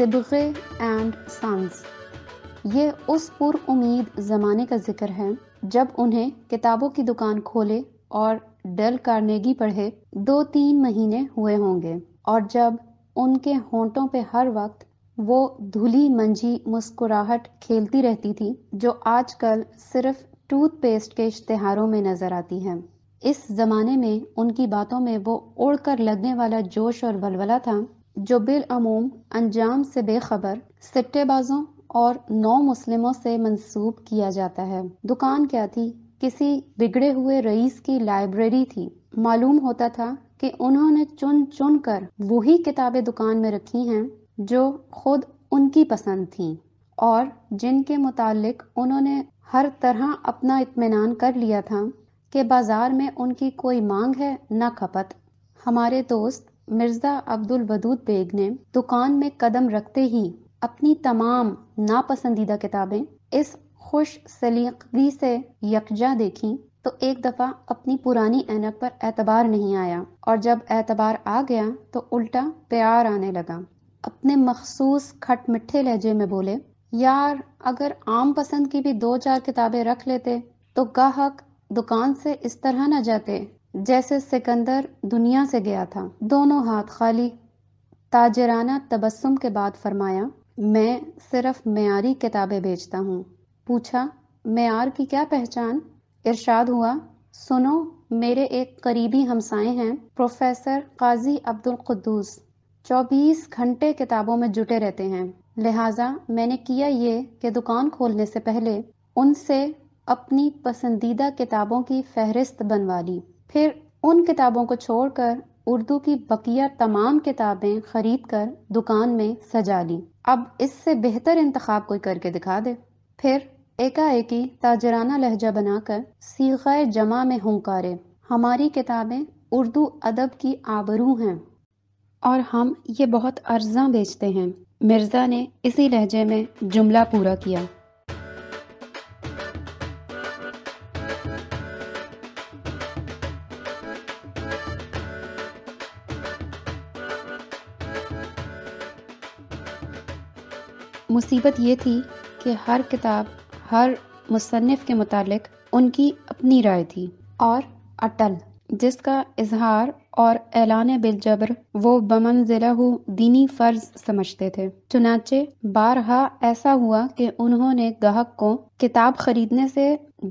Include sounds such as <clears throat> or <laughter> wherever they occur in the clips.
सिबे and sons ये उस पुर उम्मीद ज़माने का जिक्र है जब उन्हें किताबों की दुकान खोले और डल कार्नेगी पढ़े दो तीन महीने हुए होंगे और जब उनके होंठों पे हर वक्त वो धुली मंझी मुस्कुराहट खेलती रहती थी जो आजकल सिर्फ टूथपेस्ट के इश्तहारों में नजर आती है इस जमाने में उनकी बातों में वो उड़कर लगने वाला जोश और बलबला था जो बिलूम अंजाम से बेखबर सिट्टेबाजों और नौ मुस्लिमों से मंसूब किया जाता है दुकान क्या थी किसी बिगड़े हुए रईस की लाइब्रेरी थी मालूम होता था कि उन्होंने चुन चुन कर वही किताबें दुकान में रखी हैं जो खुद उनकी पसंद थी और जिनके मुतालिक उन्होंने हर तरह अपना इतमान कर लिया था कि बाज़ार में उनकी कोई मांग है ना खपत हमारे दोस्त मिर्ज़ा अब्दुल वदूद बेग ने दुकान में कदम रखते ही अपनी तमाम नापसंदीदा किताबें इस खुश सलीकगी से यकजा देखी तो एक दफ़ा अपनी पुरानी एनक पर एतबार नहीं आया और जब एतबार आ गया तो उल्टा प्यार आने लगा अपने मखसूस खट मिठे लहजे में बोले यार अगर आम पसंद की भी दो चार किताबें रख लेते तो गाहक दुकान से इस तरह न जाते जैसे सिकंदर दुनिया से गया था दोनों हाथ खाली ताजराना तबस्सुम के बाद फरमाया मैं सिर्फ मेयारी किताबें बेचता हूँ पूछा मैार की क्या पहचान इरशाद हुआ सुनो मेरे एक करीबी हमसाए हैं प्रोफेसर काजी अब्दुल कुद्दूस 24 घंटे किताबों में जुटे रहते हैं लिहाजा मैंने किया ये कि दुकान खोलने से पहले उनसे अपनी पसंदीदा किताबों की फहरिस्त बनवा ली फिर उन किताबों को छोड़कर उर्दू की बकिया तमाम किताबें खरीद कर दुकान में सजा ली अब इससे बेहतर इंतखब कोई करके दिखा दे फिर एकाएकी ताजराना लहजा बनाकर सीखा जमा में हंकारे हमारी किताबें उर्दू अदब की आबरू हैं और हम ये बहुत अर्जा बेचते हैं मिर्ज़ा ने इसी लहजे में जुमला पूरा किया मुसीबत ये थी कि हर किताब हर मुसनफ़ के मुतालिक उनकी अपनी राय थी और अटल जिसका इजहार और ऐलान बिलजबर वो बमन ज़िलहू दीनी फ़र्ज समझते थे चुनाचे बारहा ऐसा हुआ कि उन्होंने गाहक को किताब खरीदने से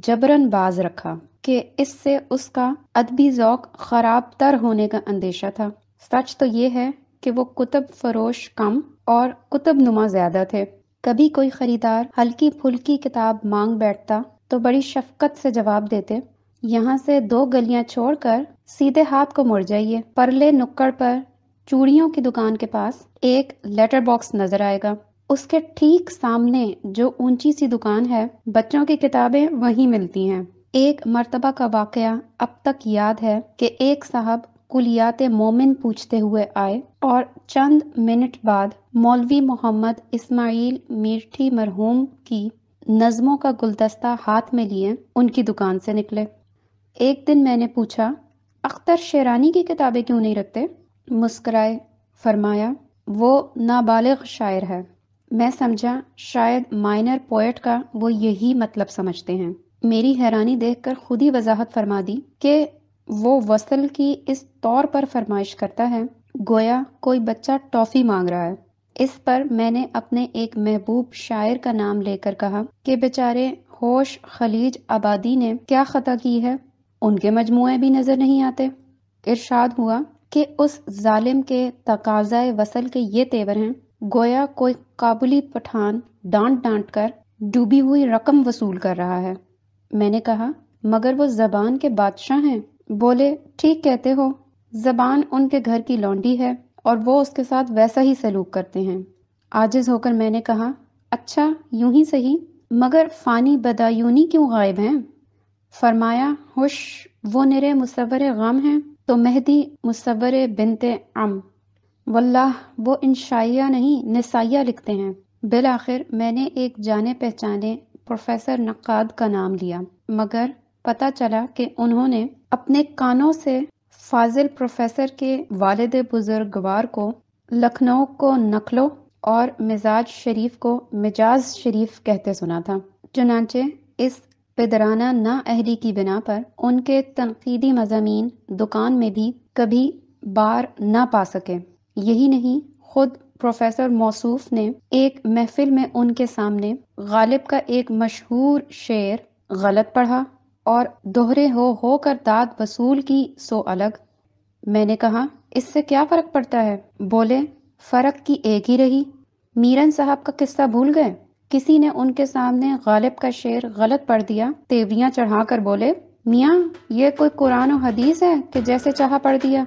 जबरन बाज रखा कि इससे उसका अदबी जौक ख़राब तर होने का अंदेशा था सच तो ये है कि वो कुतुब फरोश कम और कुतुब नुमा ज़्यादा थे कभी कोई ख़रीदार हल्की फुल्की किताब मांग बैठता तो बड़ी शफकत से जवाब देते यहाँ से दो गलियाँ छोड़कर सीधे हाथ को मुड़ जाइए परले नुक्कड़ पर चूड़ियों की दुकान के पास एक लेटर बॉक्स नजर आएगा उसके ठीक सामने जो ऊंची सी दुकान है बच्चों की किताबें वहीं मिलती हैं एक मर्तबा का वाकया अब तक याद है कि एक साहब कुलियात मोमिन पूछते हुए आए और चंद मिनट बाद मौलवी मोहम्मद इस्माइल मीठी मरहूम की नज़मों का गुलदस्ता हाथ में लिए उनकी दुकान से निकले एक दिन मैंने पूछा अख्तर शेरानी की किताबें क्यों नहीं रखते मुस्कराए फरमाया वो नाबालिग शायर है मैं समझा शायद माइनर पोइट का वो यही मतलब समझते हैं मेरी हैरानी देखकर खुद ही वजाहत फरमा दी कि वो वसल की इस तौर पर फरमाइश करता है गोया कोई बच्चा टॉफ़ी मांग रहा है इस पर मैंने अपने एक महबूब शायर का नाम लेकर कहा कि बेचारे होश खलीज आबादी ने क्या ख़ता की है उनके मजमु भी नज़र नहीं आते इरशाद हुआ कि उस जालिम के तकाजाए वसल के ये तेवर हैं गोया कोई काबुली पठान डांट डांट कर डूबी हुई रकम वसूल कर रहा है मैंने कहा मगर वो जबान के बादशाह हैं बोले ठीक कहते हो जबान उनके घर की लौंडी है और वो उसके साथ वैसा ही सलूक करते हैं आजिज होकर मैंने कहा अच्छा यूं ही सही मगर फ़ानी बदायूनी क्यों गायब हैं फरमाया होश वो निरे मुसवर गम हैं तो मेहदी मुसवर बिनते अम वल्लाह वो इंशाइया नहीं नसाइया लिखते हैं बिल आखिर मैंने एक जाने पहचाने प्रोफेसर नक्काद का नाम लिया मगर पता चला कि उन्होंने अपने कानों से फाजिल प्रोफेसर के वालद बुजुर्गवार को लखनऊ को नकलो और मिजाज शरीफ को मिजाज शरीफ कहते सुना था चुनाचे इस पिदराना ना अहली की बिना पर उनके तनकीदी मजामी दुकान में भी कभी बार ना पा सके यही नहीं खुद प्रोफेसर मौसूफ ने एक महफिल में उनके सामने गालिब का एक मशहूर शेर गलत पढ़ा और दोहरे हो हो कर दाद वसूल की सो अलग मैंने कहा इससे क्या फर्क पड़ता है बोले फर्क की एक ही रही मीरन साहब का किस्सा भूल गए किसी ने उनके सामने गालिब का शेर गलत पढ़ दिया चढ़ा चढ़ाकर बोले मियाँ ये कोई कुरान और हदीस है कि जैसे चाह पढ़ दिया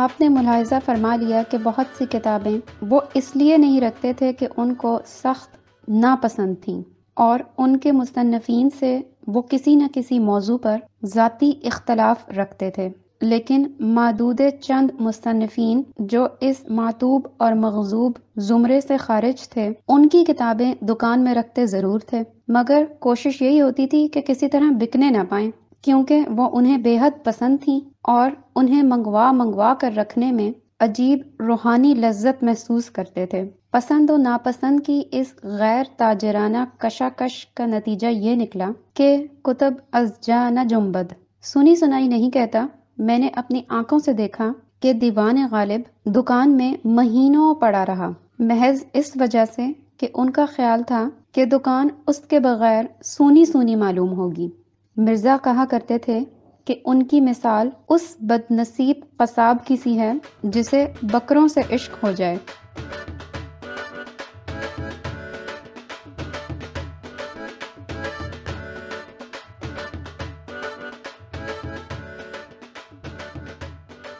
आपने मुलायजा फरमा लिया कि बहुत सी किताबें वो इसलिए नहीं रखते थे कि उनको सख्त नापसंद थीं और उनके मुसनफ़ीन से वो किसी न किसी मौजू पर ज़ाती इख्तलाफ रखते थे लेकिन मादूद चंद मुसनफ़ीन जो इस मातूब और मकजूब ज़ुमरे से खारिज थे उनकी किताबें दुकान में रखते ज़रूर थे मगर कोशिश यही होती थी कि किसी तरह बिकने ना पाए क्योंकि वो उन्हें बेहद पसंद थीं और उन्हें मंगवा मंगवा कर रखने में अजीब रूहानी लज्जत महसूस करते थे पसंद और नापसंद की इस गैर ताजराना कशाकश का नतीजा ये निकला कि कुतब अजजा न जुम्बद सुनी सुनाई नहीं कहता मैंने अपनी आंखों से देखा कि दीवान गालिब दुकान में महीनों पड़ा रहा महज इस वजह से कि उनका ख्याल था कि दुकान उसके बगैर सूनी सूनी मालूम होगी मिर्ज़ा कहा करते थे कि उनकी मिसाल उस बदनसीब कसाब की सी है जिसे बकरों से इश्क हो जाए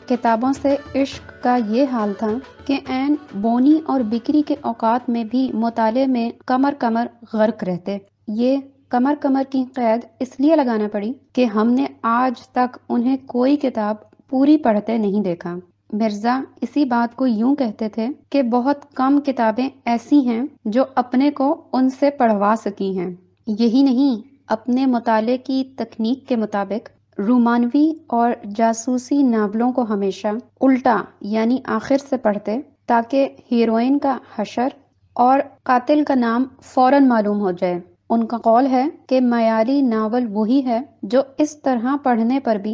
किताबों से इश्क का ये हाल था कि एन बोनी और बिक्री के औकात में भी मुताले में कमर कमर गर्क रहते ये कमर कमर की कैद इसलिए लगाना पड़ी कि हमने आज तक उन्हें कोई किताब पूरी पढ़ते नहीं देखा मिर्जा इसी बात को यूं कहते थे कि बहुत कम किताबें ऐसी हैं जो अपने को उनसे पढ़वा सकी हैं यही नहीं अपने मुताले की तकनीक के मुताबिक रोमानवी और जासूसी नावलों को हमेशा उल्टा यानी आखिर से पढ़ते ताकि हीरोइन का हशर और कातिल का नाम फौरन मालूम हो जाए उनका कौल है कि मयारी नावल वही है जो इस तरह पढ़ने पर भी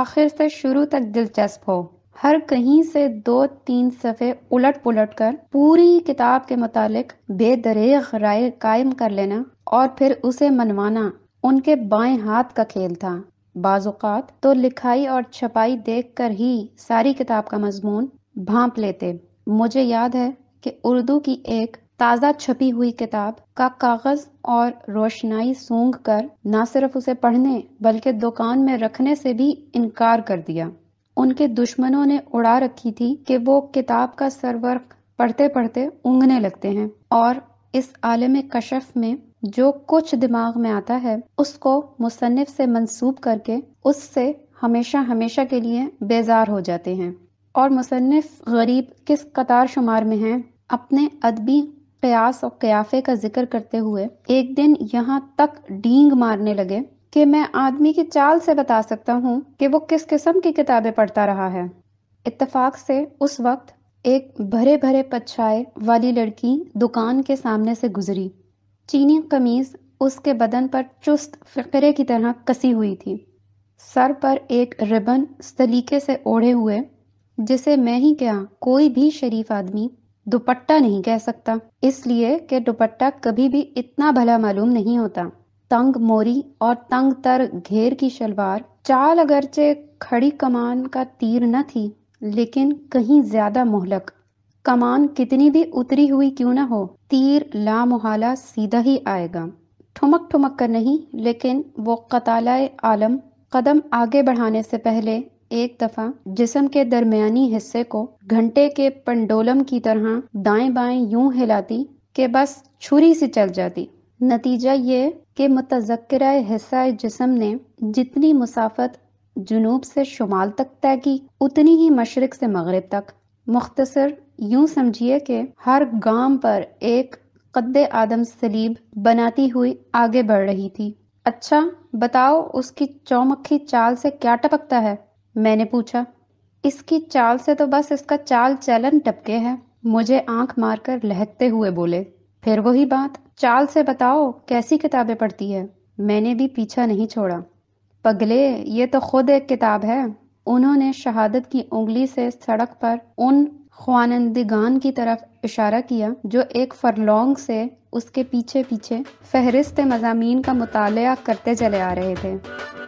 आखिर से शुरू तक दिलचस्प हो हर कहीं से दो तीन सफ़े उलट पुलट कर पूरी किताब के मुतालिक बेदरेग राय कायम कर लेना और फिर उसे मनवाना उनके बाएं हाथ का खेल था बाजुकात तो लिखाई और छपाई देख कर ही सारी किताब का मजमून भांप लेते मुझे याद है कि उर्दू की एक ताज़ा छपी हुई किताब का कागज़ और रोशनाई सूंघ कर न सिर्फ उसे पढ़ने बल्कि दुकान में रखने से भी इनकार कर दिया उनके दुश्मनों ने उड़ा रखी थी कि वो किताब का सरवर्क पढ़ते पढ़ते उंगने लगते हैं और इस आलम कशफ में जो कुछ दिमाग में आता है उसको मुसनफ़ से मंसूब करके उससे हमेशा हमेशा के लिए बेजार हो जाते हैं और मुसनफ़ गरीब किस कतार शुमार में हैं अपने अदबी कयास और कयाफे का जिक्र करते हुए एक दिन यहाँ तक डींग मारने लगे कि मैं आदमी की चाल से बता सकता हूँ कि वो किस किस्म की किताबें पढ़ता रहा है इत्तेफाक से उस वक्त एक भरे भरे पछाए वाली लड़की दुकान के सामने से गुजरी चीनी कमीज उसके बदन पर चुस्त फकरे की तरह कसी हुई थी सर पर एक रिबन सलीके से ओढ़े हुए जिसे मैं ही क्या कोई भी शरीफ आदमी दुपट्टा नहीं कह सकता इसलिए कि दुपट्टा कभी भी इतना भला मालूम नहीं होता तंग मोरी और तंग तर घेर की शलवार चाल अगरचे खड़ी कमान का तीर न थी लेकिन कहीं ज्यादा मोहलक कमान कितनी भी उतरी हुई क्यों ना हो तीर लामुहाला सीधा ही आएगा ठुमक ठुमक कर नहीं लेकिन वो कताला आलम कदम आगे बढ़ाने से पहले एक दफा जिसम के दरमियानी हिस्से को घंटे के पंडोलम की तरह दाएं बाएं यूं हिलाती कि बस छुरी से चल जाती नतीजा ये कि मुतजक्रा हिस्सा जिसम ने जितनी मुसाफत जुनूब से शुमाल तक तय की उतनी ही मशरक से मगरब तक मुख्तसर यूं समझिए कि हर गांव पर एक कद आदम सलीब बनाती हुई आगे बढ़ रही थी अच्छा बताओ उसकी चौमक्खी चाल से क्या टपकता है मैंने पूछा इसकी चाल से तो बस इसका चाल चलन टपके है मुझे आंख मारकर लहकते हुए बोले फिर वही बात चाल से बताओ कैसी किताबें पढ़ती है मैंने भी पीछा नहीं छोड़ा पगले ये तो खुद एक किताब है उन्होंने शहादत की उंगली से सड़क पर उन ख्वानंदिगान की तरफ इशारा किया जो एक फरलोंग से उसके पीछे पीछे फहरिस्त मजामी का मुताल करते चले आ रहे थे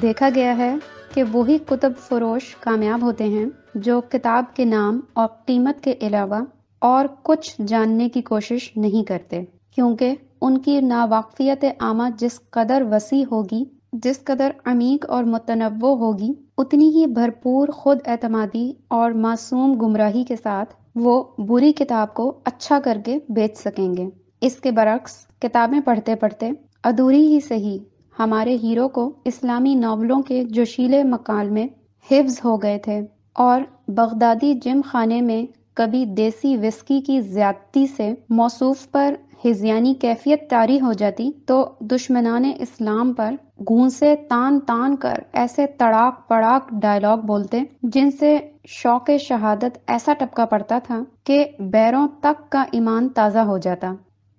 देखा गया है कि वही कुतुब फरोश कामयाब होते हैं जो किताब के नाम और कीमत के अलावा और कुछ जानने की कोशिश नहीं करते क्योंकि उनकी नावाकफियत आमा जिस कदर वसी होगी जिस कदर अमीक और मुतनवो होगी उतनी ही भरपूर खुद एतमादी और मासूम गुमराही के साथ वो बुरी किताब को अच्छा करके बेच सकेंगे इसके बरक्स किताबें पढ़ते पढ़ते अधूरी ही सही हमारे हीरो को इस्लामी नावलों के जोशीले मकाल में हिफ्ज हो गए थे और बगदादी जिम खाने में कभी देसी विस्की की ज्यादती से मौसूफ पर हिजयानी कैफियत तारी हो जाती तो दुश्मनान इस्लाम पर घूंसे तान तान कर ऐसे तड़ाक पड़ाक डायलॉग बोलते जिनसे शौक शहादत ऐसा टपका पड़ता था कि बैरों तक का ईमान ताज़ा हो जाता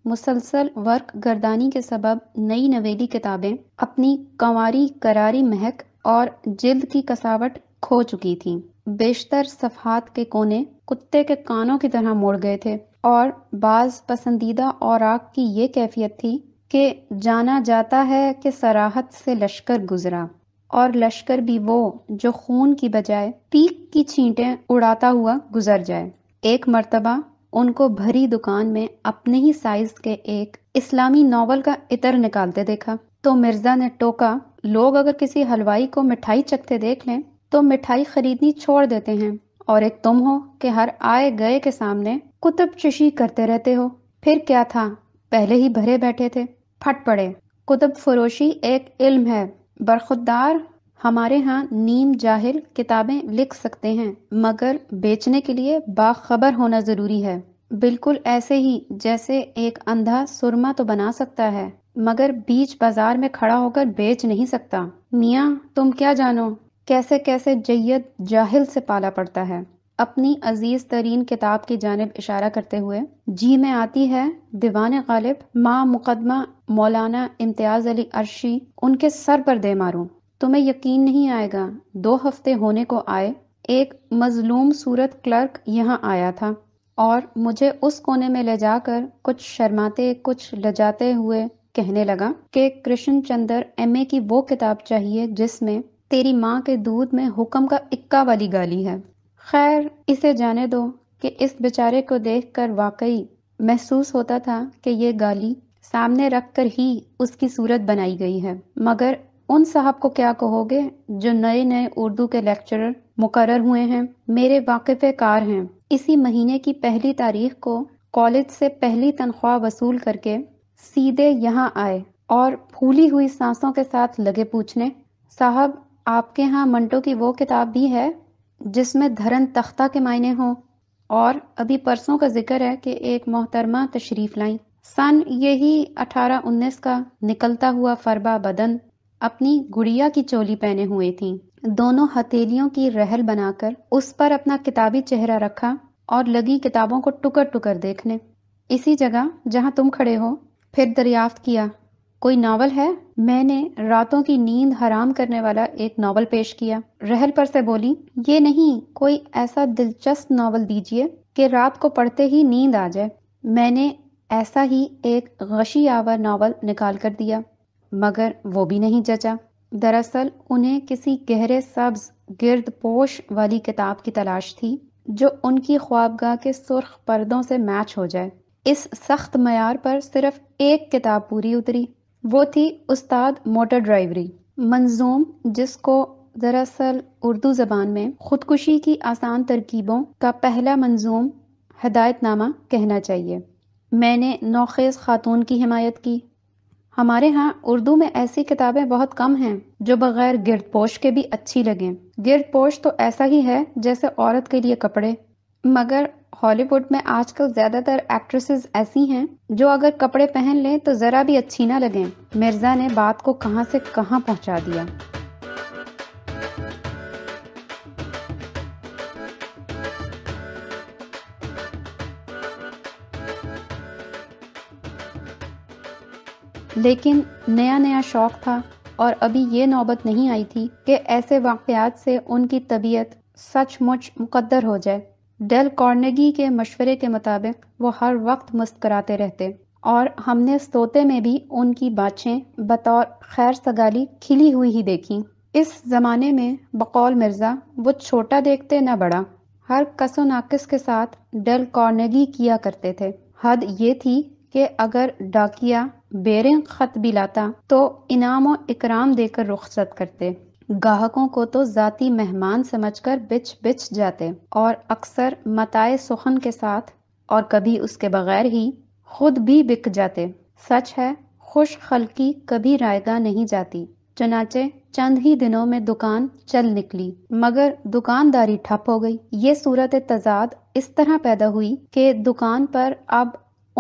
मुसलसल वर्क गर्दानी के सबब नई नवेली किताबें अपनी कंवारी करारी महक और जिल्द की कसावट खो चुकी थी बेशतर सफात के कोने कुत्ते के कानों की तरह मोड़ गए थे और बाज पसंदीदा और आग की ये कैफियत थी कि जाना जाता है कि सराहत से लश्कर गुजरा और लश्कर भी वो जो खून की बजाय पीक की छींटे उड़ाता हुआ गुजर जाए एक मर्तबा उनको भरी दुकान में अपने ही साइज के एक इस्लामी नॉवल का इतर निकालते देखा तो मिर्जा ने टोका लोग अगर किसी हलवाई को मिठाई चखते देख लें तो मिठाई खरीदनी छोड़ देते हैं और एक तुम हो कि हर आए गए के सामने कुतुब चशी करते रहते हो फिर क्या था पहले ही भरे बैठे थे फट पड़े कुतुब फरोशी एक इल्म है बरखुदार हमारे यहाँ नीम जाहिल किताबें लिख सकते हैं मगर बेचने के लिए बाखबर होना ज़रूरी है बिल्कुल ऐसे ही जैसे एक अंधा सुरमा तो बना सकता है मगर बीच बाजार में खड़ा होकर बेच नहीं सकता मियाँ तुम क्या जानो कैसे कैसे जैयद जाहिल से पाला पड़ता है अपनी अजीज तरीन किताब की जानब इशारा करते हुए जी में आती है दीवान गालिब माँ मुकदमा मौलाना इम्तियाज अली अर्शी उनके सर पर दे मारूं तुम्हें यकीन नहीं आएगा दो हफ्ते होने को आए एक मजलूम सूरत क्लर्क यहाँ आया था और मुझे उस कोने में ले जाकर कुछ शर्माते कुछ लजाते हुए कहने लगा कि कृष्ण चंद्र एम की वो किताब चाहिए जिसमें तेरी माँ के दूध में हुक्म का इक्का वाली गाली है खैर इसे जाने दो कि इस बेचारे को देखकर वाकई महसूस होता था कि ये गाली सामने रखकर ही उसकी सूरत बनाई गई है मगर उन साहब को क्या कहोगे जो नए नए उर्दू के लेक्चरर मुकर हुए हैं मेरे वाकिफ कार हैं इसी महीने की पहली तारीख को कॉलेज से पहली तनख्वाह वसूल करके सीधे यहाँ आए और फूली हुई सांसों के साथ लगे पूछने साहब आपके यहाँ मंटो की वो किताब भी है जिसमें धरन तख्ता के मायने हों और अभी परसों का जिक्र है कि एक मोहतरमा तशरीफ लाई सन यही अठारह उन्नीस का निकलता हुआ फरबा बदन अपनी गुड़िया की चोली पहने हुए थी दोनों हथेलियों की रहल बनाकर उस पर अपना किताबी चेहरा रखा और लगी किताबों को टुकर टुकर देखने इसी जगह जहां तुम खड़े हो फिर दरियाफ्त किया कोई नावल है मैंने रातों की नींद हराम करने वाला एक नावल पेश किया रहल पर से बोली ये नहीं कोई ऐसा दिलचस्प नावल दीजिए कि रात को पढ़ते ही नींद आ जाए मैंने ऐसा ही एक गशी आवर नावल निकाल कर दिया मगर वो भी नहीं जचा दरअसल उन्हें किसी गहरे सब्ज गिर्द पोश वाली किताब की तलाश थी जो उनकी ख्वाबगाह के सुर्ख पर्दों से मैच हो जाए इस सख्त मैार पर सिर्फ एक किताब पूरी उतरी वो थी उस्ताद मोटर ड्राइवरी मंजूम जिसको दरअसल उर्दू ज़बान में खुदकुशी की आसान तरकीबों का पहला मंजूम हदायतनामा कहना चाहिए मैंने नौखेज़ खातून की हिमायत की हमारे यहाँ उर्दू में ऐसी किताबें बहुत कम हैं जो बगैर पोश के भी अच्छी लगें पोश तो ऐसा ही है जैसे औरत के लिए कपड़े मगर हॉलीवुड में आजकल ज्यादातर एक्ट्रेसेस ऐसी हैं जो अगर कपड़े पहन लें तो जरा भी अच्छी ना लगें मिर्जा ने बात को कहां से कहां पहुंचा दिया लेकिन नया नया शौक़ था और अभी ये नौबत नहीं आई थी कि ऐसे वाक़ात से उनकी तबीयत सचमुच मुकद्दर हो जाए डेल कॉर्नेगी के मशवरे के मुताबिक वो हर वक्त मुस्कराते रहते और हमने तोते में भी उनकी बाछें बतौर खैर सगाली खिली हुई ही देखी इस ज़माने में बकौल मिर्ज़ा वो छोटा देखते न बड़ा हर कसो नाकिस के साथ डेल कॉर्नेगी किया करते थे हद ये थी कि अगर डाकिया बेरें ख़त भी लाता तो इनाम और इकराम देकर रुखसत करते गाहकों को तो जाति मेहमान समझकर बिच बिच जाते और अक्सर मताए सुखन के साथ और कभी उसके बगैर ही खुद भी बिक जाते सच है खुश खलकी कभी रायगा नहीं जाती चनाचे चंद ही दिनों में दुकान चल निकली मगर दुकानदारी ठप हो गई ये सूरत तजाद इस तरह पैदा हुई कि दुकान पर अब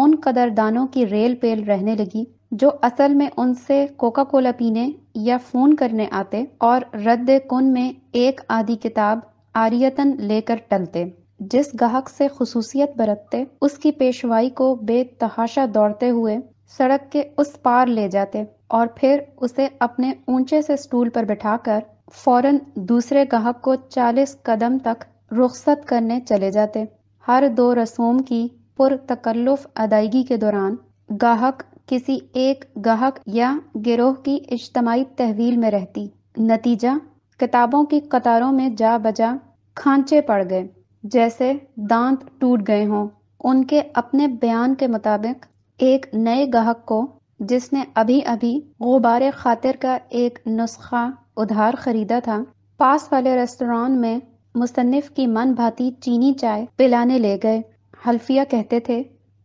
उन कदरदानों की रेल पेल रहने लगी जो असल में उनसे कोका कोला पीने या फ़ोन करने आते और रद्द कुन में एक आधी किताब आरियतन लेकर टलते जिस गाहक से खसूसियत बरतते उसकी पेशवाई को बेतहाशा दौड़ते हुए सड़क के उस पार ले जाते और फिर उसे अपने ऊंचे से स्टूल पर बिठाकर फौरन दूसरे गाहक को चालीस कदम तक रुखसत करने चले जाते हर दो रसूम की पुरतकल्लुफ अदायगी के दौरान गाहक किसी एक गाहक या गिरोह की इज्तमाही तहवील में रहती नतीजा किताबों की कतारों में जा बजा खांचे पड़ गए जैसे दांत टूट गए हों उनके अपने बयान के मुताबिक एक नए गाहक को जिसने अभी अभी गुबार खातिर का एक नुस्खा उधार खरीदा था पास वाले रेस्टोरेंट में मुसनफ़ की मन भाती चीनी चाय पिलाने ले गए हल्फिया कहते थे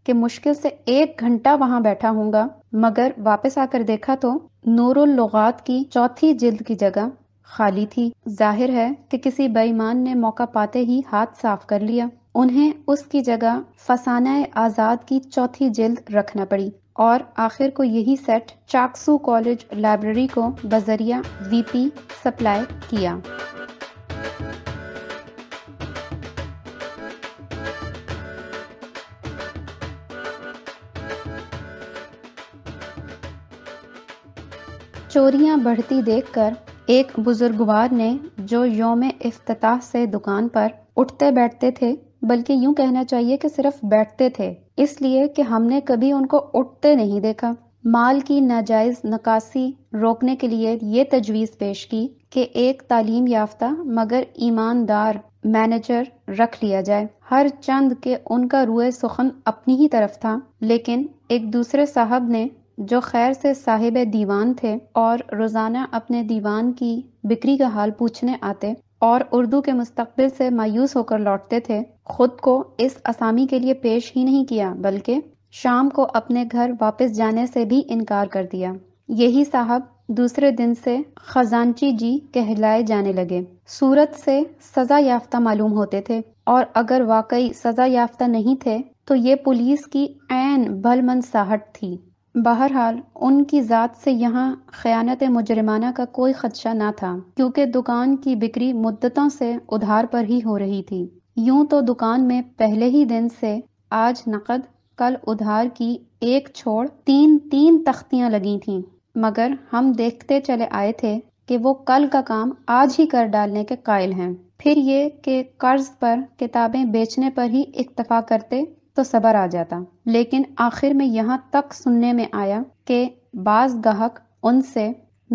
कि मुश्किल से एक घंटा वहां बैठा हूँगा मगर वापस आकर देखा तो नूरुलगात की चौथी जिल्द की जगह खाली थी जाहिर है कि किसी बेईमान ने मौका पाते ही हाथ साफ कर लिया उन्हें उसकी जगह फसाना आज़ाद की चौथी जिल्द रखना पड़ी और आखिर को यही सेट चाकसू कॉलेज लाइब्रेरी को बजरिया वीपी सप्लाई किया चोरियां बढ़ती देखकर एक बुजुर्गवार ने जो योम अफ्ताह से दुकान पर उठते बैठते थे बल्कि यूं कहना चाहिए कि सिर्फ बैठते थे इसलिए कि हमने कभी उनको उठते नहीं देखा माल की नाजायज नकासी रोकने के लिए ये तजवीज़ पेश की कि एक तालीम याफ्ता मगर ईमानदार मैनेजर रख लिया जाए हर चंद के उनका रुए सुखन अपनी ही तरफ था लेकिन एक दूसरे साहब ने जो खैर से साहिब दीवान थे और रोज़ाना अपने दीवान की बिक्री का हाल पूछने आते और उर्दू के मुस्तबिल से मायूस होकर लौटते थे खुद को इस असामी के लिए पेश ही नहीं किया बल्कि शाम को अपने घर वापस जाने से भी इनकार कर दिया यही साहब दूसरे दिन से खजानची जी कहलाए जाने लगे सूरत से सजा याफ्ता मालूम होते थे और अगर वाकई सजा याफ्ता नहीं थे तो ये पुलिस की ऐन साहट थी बहरहाल उनकी ज़ात से यहाँ ख़यानत मुजरमाना का कोई ख़दशा ना था क्योंकि दुकान की बिक्री मुद्दतों से उधार पर ही हो रही थी यूं तो दुकान में पहले ही दिन से आज नकद कल उधार की एक छोड़ तीन तीन तख्तियां लगी थीं मगर हम देखते चले आए थे कि वो कल का काम आज ही कर डालने के कायल हैं फिर ये कि कर्ज पर किताबें बेचने पर ही इक्तफा करते तो सबर आ जाता लेकिन आखिर में यहाँ तक सुनने में आया कि बाज गाहक उनसे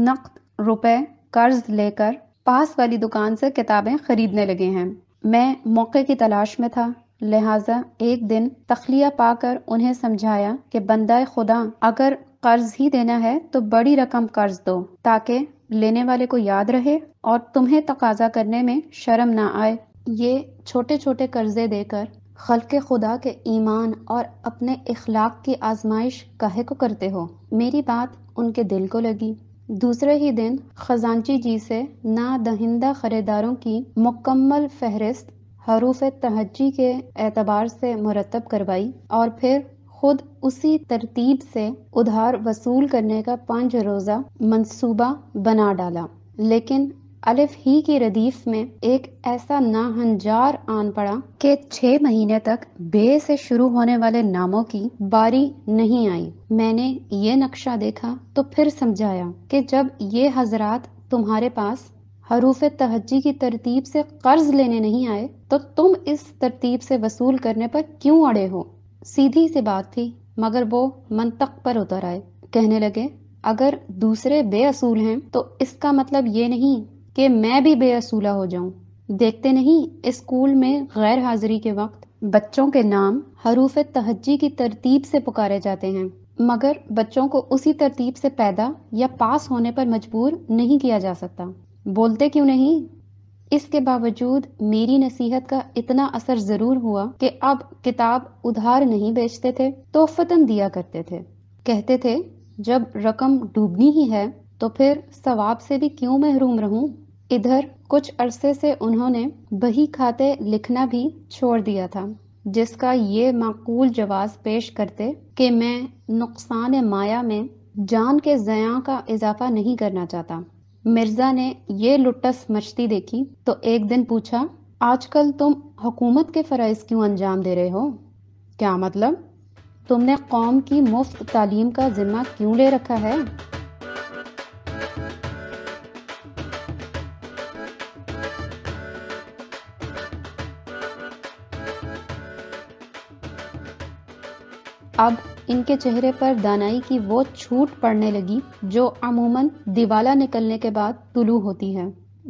नकद रुपए कर्ज लेकर पास वाली दुकान से किताबें खरीदने लगे हैं मैं मौके की तलाश में था लिहाजा एक दिन तखलिया पाकर उन्हें समझाया कि बंदा खुदा अगर कर्ज ही देना है तो बड़ी रकम कर्ज दो ताकि लेने वाले को याद रहे और तुम्हें तकाजा करने में शर्म ना आए ये छोटे छोटे कर्जे देकर खल्क खुदा के ईमान और अपने इखलाक की आजमाइश कहे को करते हो मेरी बात उनके दिल को लगी दूसरे ही दिन खजांची जी से ना दहिंदा खरीदारों की मुकम्मल फहरिस्त हरूफ तहजी के एतबार से मुरतब करवाई और फिर खुद उसी तरतीब से उधार वसूल करने का पांच रोज़ा मंसूबा बना डाला लेकिन अलिफ ही की रदीफ में एक ऐसा नाहंजार आन पड़ा कि छह महीने तक बे से शुरू होने वाले नामों की बारी नहीं आई मैंने ये नक्शा देखा तो फिर समझाया कि जब ये हजरात तुम्हारे पास हरूफ तहजी की तरतीब से कर्ज लेने नहीं आए तो तुम इस तरतीब से वसूल करने पर क्यों अड़े हो सीधी सी बात थी मगर वो तक पर उतर आए कहने लगे अगर दूसरे बेअसूल हैं तो इसका मतलब ये नहीं कि मैं भी बेअसूला हो जाऊं देखते नहीं स्कूल में गैर हाजिरी के वक्त बच्चों के नाम हरूफ तहजी की तरतीब से पुकारे जाते हैं मगर बच्चों को उसी तरतीब से पैदा या पास होने पर मजबूर नहीं किया जा सकता बोलते क्यों नहीं इसके बावजूद मेरी नसीहत का इतना असर जरूर हुआ कि अब किताब उधार नहीं बेचते थे फतन दिया करते थे कहते थे जब रकम डूबनी ही है तो फिर सवाब से भी क्यों महरूम रहूं इधर कुछ अरसे से उन्होंने बही खाते लिखना भी छोड़ दिया था जिसका ये माकूल जवाब पेश करते कि मैं नुकसान माया में जान के जया का इजाफा नहीं करना चाहता मिर्जा ने ये लुटस मचती देखी तो एक दिन पूछा आजकल तुम हुकूमत के फ़रज़ क्यों अंजाम दे रहे हो क्या मतलब तुमने कौम की मुफ्त तालीम का ज़िम्मा क्यों ले रखा है अब इनके चेहरे पर दानाई की वो छूट पड़ने लगी जो अमूमन दिवाला निकलने के बाद तुलू होती है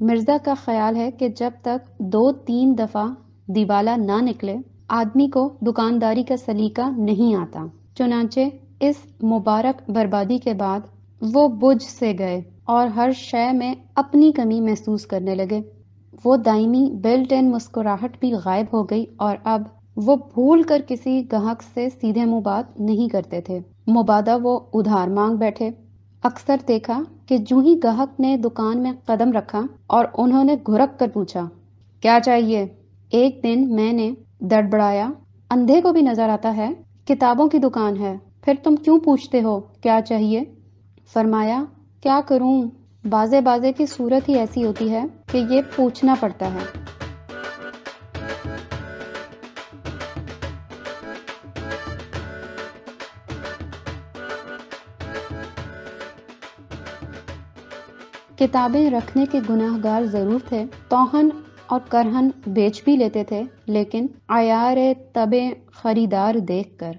मिर्ज़ा का ख्याल है कि जब तक दो तीन दफ़ा दिवाला ना निकले आदमी को दुकानदारी का सलीका नहीं आता चुनाचे इस मुबारक बर्बादी के बाद वो बुझ से गए और हर शय में अपनी कमी महसूस करने लगे वो दायमी बेल्ट एंड मुस्कुराहट भी गायब हो गई और अब वो भूल कर किसी गाहक से सीधे मुंह बात नहीं करते थे मुबादा वो उधार मांग बैठे अक्सर देखा कि जू ही गाहक ने दुकान में कदम रखा और उन्होंने घुरक कर पूछा क्या चाहिए एक दिन मैंने दड़बड़ाया अंधे को भी नजर आता है किताबों की दुकान है फिर तुम क्यों पूछते हो क्या चाहिए फरमाया क्या करूं बाजे बाजे की सूरत ही ऐसी होती है कि ये पूछना पड़ता है किताबें रखने के गुनाहगार ज़रूर थे तोहन और करहन बेच भी लेते थे लेकिन आयार तबे खरीदार देखकर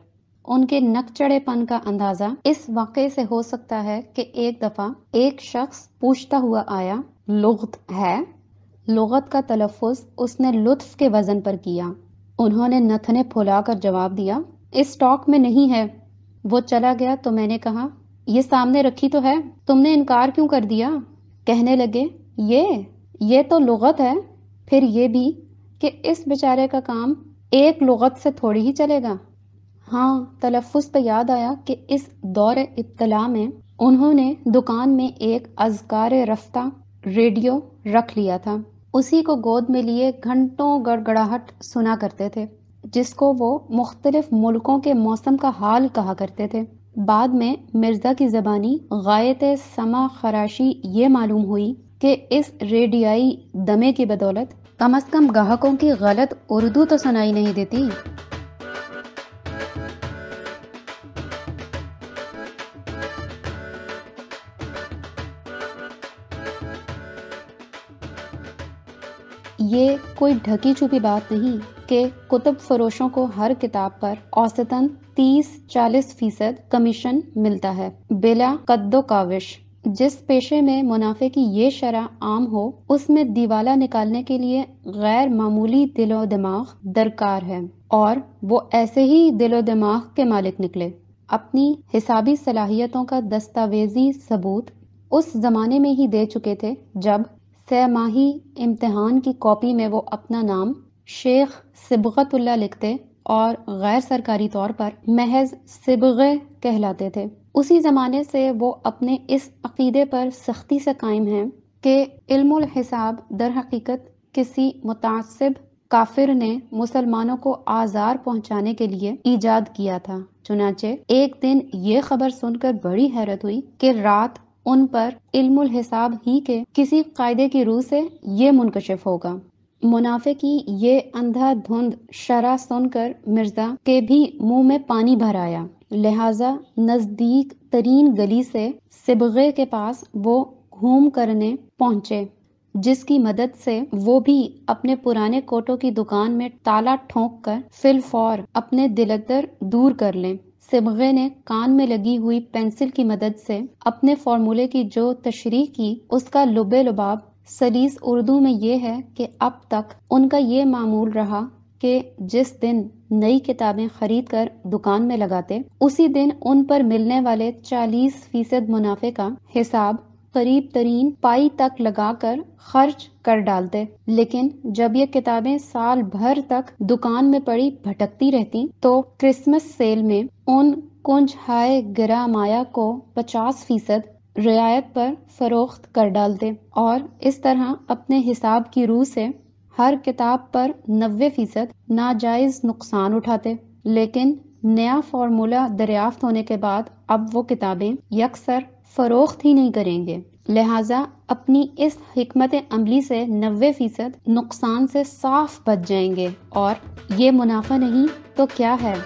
उनके नकचड़ेपन का अंदाज़ा इस वाक्य से हो सकता है कि एक दफ़ा एक शख्स पूछता हुआ आया लुगत है लुगत का तलफ़ उसने लुत्फ के वज़न पर किया उन्होंने नथने फुलाकर जवाब दिया इस स्टॉक में नहीं है वो चला गया तो मैंने कहा ये सामने रखी तो है तुमने इनकार क्यों कर दिया कहने लगे ये ये तो लगत है फिर ये भी कि इस बेचारे का काम एक लगत से थोड़ी ही चलेगा हाँ तलफ़ पे याद आया कि इस दौर इत्तला में उन्होंने दुकान में एक अजगार रफ्ता रेडियो रख लिया था उसी को गोद में लिए घंटों गड़गड़ाहट सुना करते थे जिसको वो मुख्तलिफ मुल्कों के मौसम का हाल कहा करते थे बाद में मिर्ज़ा की ज़बानी गायत समा खराशी ये मालूम हुई कि इस रेडियाई दमे की बदौलत कम अज़ कम ग्राहकों की गलत उर्दू तो सुनाई नहीं देती ये कोई ढकी छुपी बात नहीं कि कुतुब फरोशों को हर किताब पर औसतन 30-40 फीसद कमीशन मिलता है बिला कद्दो काविश जिस पेशे में मुनाफे की ये शरह आम हो उसमें दिवाला निकालने के लिए गैर मामूली दिलो दिमाग दरकार है और वो ऐसे ही दिलो दिमाग के मालिक निकले अपनी हिसाबी सलाहियतों का दस्तावेजी सबूत उस जमाने में ही दे चुके थे जब सह माही इम्तहान की कॉपी में वो अपना नाम शेख सिबगतुल्ला लिखते और गैर सरकारी तौर पर महज सिबगे कहलाते थे उसी ज़माने से वो अपने इस अकीदे पर सख्ती से कायम हैं कि इल्मुल हिसाब दर हकीकत किसी मुतासिब काफिर ने मुसलमानों को आज़ार पहुंचाने के लिए ईजाद किया था चुनाचे एक दिन ये खबर सुनकर बड़ी हैरत हुई कि रात उन पर इल्मुल हिसाब ही के किसी कायदे की रूह से ये मुनकशिफ होगा मुनाफे की ये अंधा धुंध शरा सुनकर मिर्जा के भी मुंह में पानी भर आया लिहाजा नजदीक तरीन गली से सिबगे के पास वो घूम करने पहुंचे जिसकी मदद से वो भी अपने पुराने कोटों की दुकान में ताला ठोंक कर फिलफौर अपने दिलदर दूर कर लें सिमगे ने कान में लगी हुई पेंसिल की मदद से अपने फॉर्मूले की जो तशरी की उसका लुबे लुबाब सरीस उर्दू में ये है कि अब तक उनका ये मामूल रहा कि जिस दिन नई किताबें खरीद कर दुकान में लगाते उसी दिन उन पर मिलने वाले 40 फीसद मुनाफे का हिसाब करीब तरीन पाई तक लगाकर खर्च कर डालते लेकिन जब ये किताबें साल भर तक दुकान में पड़ी भटकती रहती तो क्रिसमस सेल में उन कुंज हाय गिरा माया को 50 फीसद रियायत पर फरोख्त कर डालते और इस तरह अपने हिसाब की रूह से हर किताब पर नबे फीसद नाजायज नुकसान उठाते लेकिन नया फार्मूला दरियाफ्त होने के बाद अब वो किताबें यकसर फ़रोख्त ही नहीं करेंगे लिहाजा अपनी इस हमत अमली से नबे फ़ीसद नुकसान से साफ बच जाएंगे और ये मुनाफा नहीं तो क्या है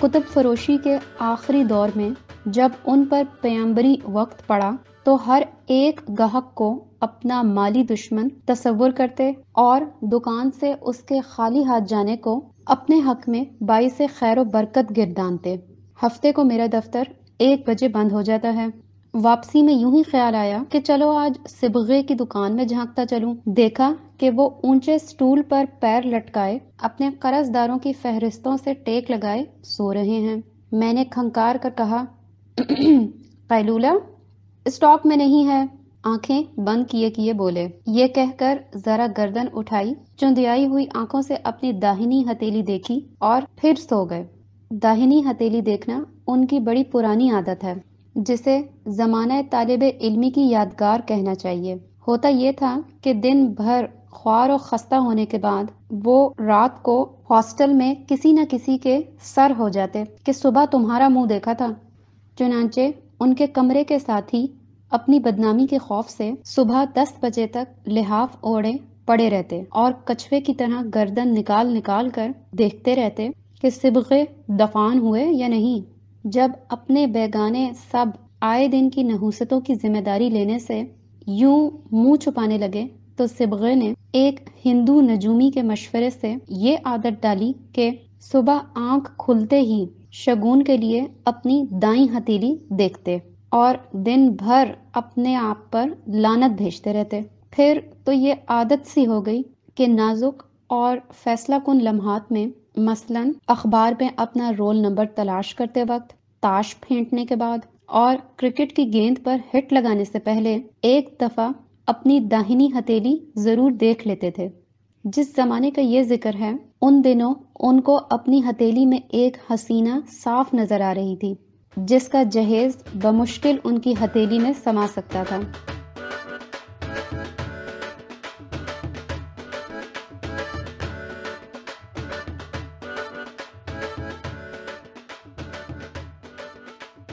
कुतुब फरोशी के आखिरी दौर में जब उन पर पैम्बरी वक्त पड़ा तो हर एक गाहक को अपना माली दुश्मन तस्वुर करते और दुकान से उसके खाली हाथ जाने को अपने हक में बाई से खैर बरकत गिरदानते हफ्ते को मेरा दफ्तर एक बजे बंद हो जाता है वापसी में यूं ही ख्याल आया कि चलो आज सिबगे की दुकान में झांकता चलूं। देखा कि वो ऊंचे स्टूल पर पैर लटकाए अपने कर्जदारों की फहरिस्तों से टेक लगाए सो रहे हैं मैंने खंकार कर कहा <clears throat> कैलूला स्टॉक में नहीं है आंखें बंद किए किए बोले ये कहकर जरा गर्दन उठाई चुंदियाई हुई आंखों से अपनी दाहिनी हथेली देखी और फिर सो गए दाहिनी हथेली देखना उनकी बड़ी पुरानी आदत है जिसे जमाना तालब इल्मी की यादगार कहना चाहिए होता यह था कि दिन भर ख्वार और खस्ता होने के बाद वो रात को हॉस्टल में किसी न किसी के सर हो जाते कि सुबह तुम्हारा मुंह देखा था चुनाचे उनके कमरे के साथ ही अपनी बदनामी के खौफ से सुबह दस बजे तक लिहाफ ओढ़े पड़े रहते और कछुए की तरह गर्दन निकाल निकाल कर देखते रहते कि सिबके दफान हुए या नहीं जब अपने बेगाने सब आए दिन की नहूसतों की जिम्मेदारी लेने से यूं मुंह छुपाने लगे तो सिबगे ने एक हिंदू नजूमी के मशवरे से ये आदत डाली कि सुबह आंख खुलते ही शगुन के लिए अपनी दाई हथेली देखते और दिन भर अपने आप पर लानत भेजते रहते फिर तो ये आदत सी हो गई कि नाजुक और फैसला कन लम्हात में मसलन अखबार में अपना रोल नंबर तलाश करते वक्त ताश फेंटने के बाद और क्रिकेट की गेंद पर हिट लगाने से पहले एक दफ़ा अपनी दाहिनी हथेली ज़रूर देख लेते थे जिस ज़माने का ये जिक्र है उन दिनों उनको अपनी हथेली में एक हसीना साफ नज़र आ रही थी जिसका जहेज बमुश्किल उनकी हथेली में समा सकता था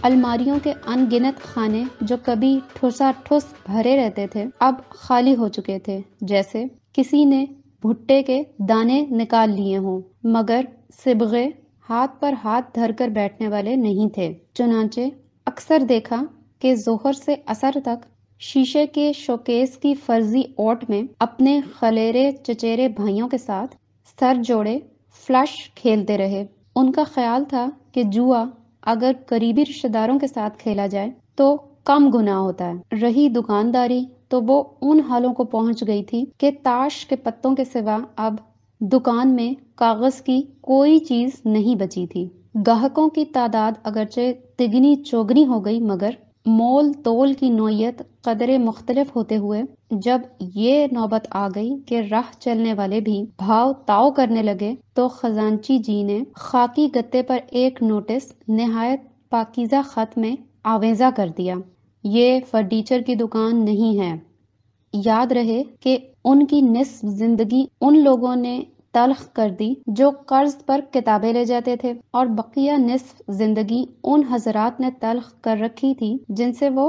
अलमारियों के अनगिनत खाने जो कभी ठुसा ठुस भरे रहते थे अब खाली हो चुके थे जैसे किसी ने भुट्टे के दाने निकाल लिए हों मगर सिबगे हाथ पर हाथ धरकर बैठने वाले नहीं थे चुनाचे अक्सर देखा कि जोहर से असर तक शीशे के शोकेस की फर्जी ओट में अपने खलेरे चचेरे भाइयों के साथ सर जोड़े फ्लश खेलते रहे उनका ख्याल था कि जुआ अगर करीबी रिश्तेदारों के साथ खेला जाए तो कम गुना होता है रही दुकानदारी तो वो उन हालों को पहुंच गई थी कि ताश के पत्तों के सिवा अब दुकान में कागज़ की कोई चीज़ नहीं बची थी गाहकों की तादाद अगरचे तिगनी चौगनी हो गई मगर मोल तोल की नोयत कदरे मुख्तलिफ होते हुए जब ये नौबत आ गई कि राह चलने वाले भी भाव ताव करने लगे तो खजानची जी ने खाकी गत्ते पर एक नोटिस नहायत पाकिजा खत में आवेजा कर दिया ये फर्नीचर की दुकान नहीं है याद रहे कि उनकी निस्फ जिंदगी उन लोगों ने तलख कर दी जो कर्ज पर किताबें ले जाते थे और बकिया निस्फ जिंदगी उन हजरात ने तलख कर रखी थी जिनसे वो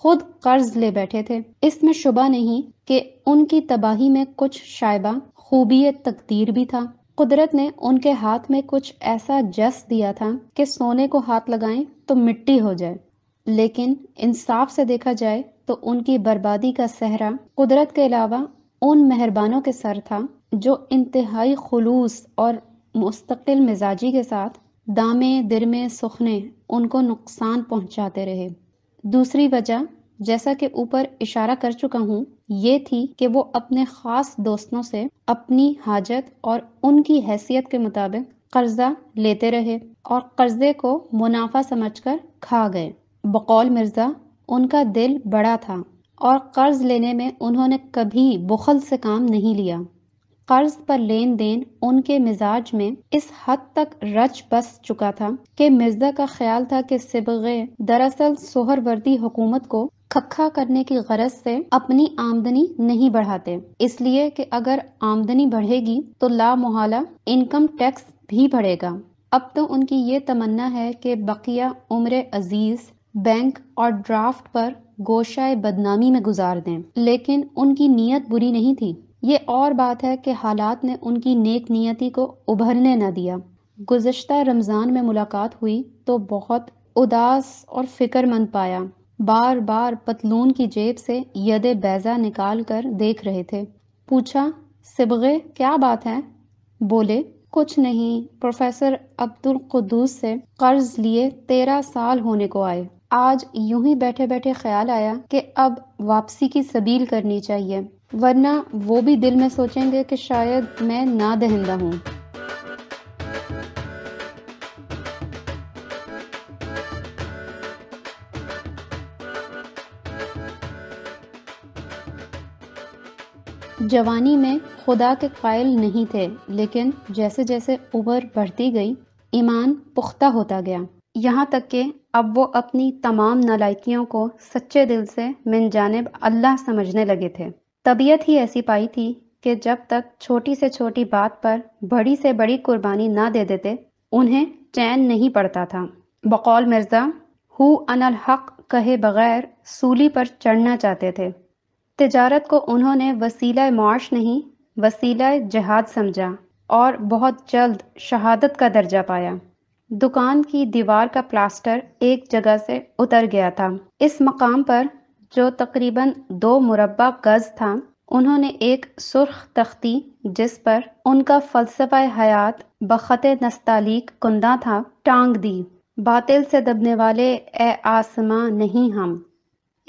खुद कर्ज ले बैठे थे इसमें शुबा नहीं कि उनकी तबाही में कुछ शायबा खूबी तकदीर भी था कुदरत ने उनके हाथ में कुछ ऐसा जस दिया था कि सोने को हाथ लगाएं तो मिट्टी हो जाए लेकिन इंसाफ से देखा जाए तो उनकी बर्बादी का सहरा कुदरत के अलावा उन मेहरबानों के सर था जो इंतहाई खलूस और मुस्तकिल मिजाजी के साथ दामे दरमे सुखने उनको नुकसान पहुंचाते रहे दूसरी वजह जैसा कि ऊपर इशारा कर चुका हूँ ये थी कि वो अपने ख़ास दोस्तों से अपनी हाजत और उनकी हैसियत के मुताबिक कर्जा लेते रहे और कर्जे को मुनाफा समझकर खा गए बकौल मिर्ज़ा उनका दिल बड़ा था और कर्ज लेने में उन्होंने कभी बुखल से काम नहीं लिया कर्ज पर लेन देन उनके मिजाज में इस हद तक रच बस चुका था कि मिर्जा का ख्याल था कि सिबगे दरअसल सोहरवर्दी हुकूमत को खखा करने की गरज से अपनी आमदनी नहीं बढ़ाते इसलिए कि अगर आमदनी बढ़ेगी तो लामोहला इनकम टैक्स भी बढ़ेगा अब तो उनकी ये तमन्ना है कि बकिया उम्र अजीज बैंक और ड्राफ्ट पर गोशाए बदनामी में गुजार दें लेकिन उनकी नीयत बुरी नहीं थी ये और बात है कि हालात ने उनकी नेक नीयती को उभरने न दिया गुजशत रमज़ान में मुलाकात हुई तो बहुत उदास और फिक्रमंद पाया बार बार पतलून की जेब से यद बैजा निकाल कर देख रहे थे पूछा सिबगे क्या बात है बोले कुछ नहीं प्रोफेसर अब्दुल कुद्दूस से कर्ज लिए तेरह साल होने को आए आज यूं ही बैठे बैठे ख्याल आया कि अब वापसी की सबील करनी चाहिए वरना वो भी दिल में सोचेंगे कि शायद मैं ना दहिंदा हूँ जवानी में खुदा के कायल नहीं थे लेकिन जैसे जैसे उम्र बढ़ती गई ईमान पुख्ता होता गया यहाँ तक कि अब वो अपनी तमाम नालायकियों को सच्चे दिल से मिन जानब अल्लाह समझने लगे थे तबीयत ही ऐसी पाई थी कि जब तक छोटी से छोटी बात पर बड़ी से बड़ी कुर्बानी ना दे देते उन्हें चैन नहीं पड़ता था बकौल मिर्ज़ा हु अनल हक कहे बगैर सूली पर चढ़ना चाहते थे तजारत को उन्होंने वसीला मार्श नहीं वसीला जहाद समझा और बहुत जल्द शहादत का दर्जा पाया दुकान की दीवार का प्लास्टर एक जगह से उतर गया था इस मकाम पर जो तकरीबन दो मुरबा गज था उन्होंने एक सुर्ख तख्ती जिस पर उनका फलसफा हयात बखत नस्तालीक कुंदा था टांग दी बातिल से दबने वाले ए आसमां नहीं हम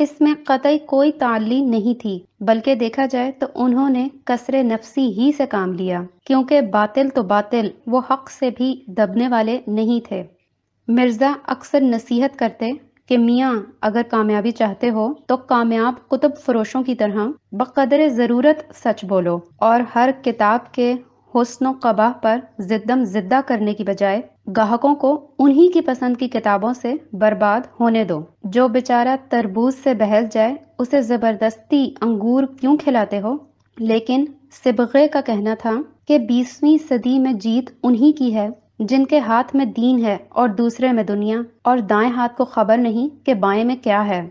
इसमें कतई कोई ताली नहीं थी बल्कि देखा जाए तो उन्होंने कसर नफसी ही से काम लिया क्योंकि बातिल तो बातिल वो हक से भी दबने वाले नहीं थे मिर्ज़ा अक्सर नसीहत करते कि मियाँ अगर कामयाबी चाहते हो तो कामयाब कुतुब फरोशों की तरह बकदर ज़रूरत सच बोलो और हर किताब के हसन कबाह पर जिद्दम जिद्दा करने की बजाय ग्राहकों को उन्हीं की पसंद की किताबों से बर्बाद होने दो जो बेचारा तरबूज से बहल जाए उसे जबरदस्ती अंगूर क्यों खिलाते हो लेकिन सिबगे का कहना था कि बीसवीं सदी में जीत उन्हीं की है जिनके हाथ में दीन है और दूसरे में दुनिया और दाएं हाथ को खबर नहीं कि बाएं में क्या है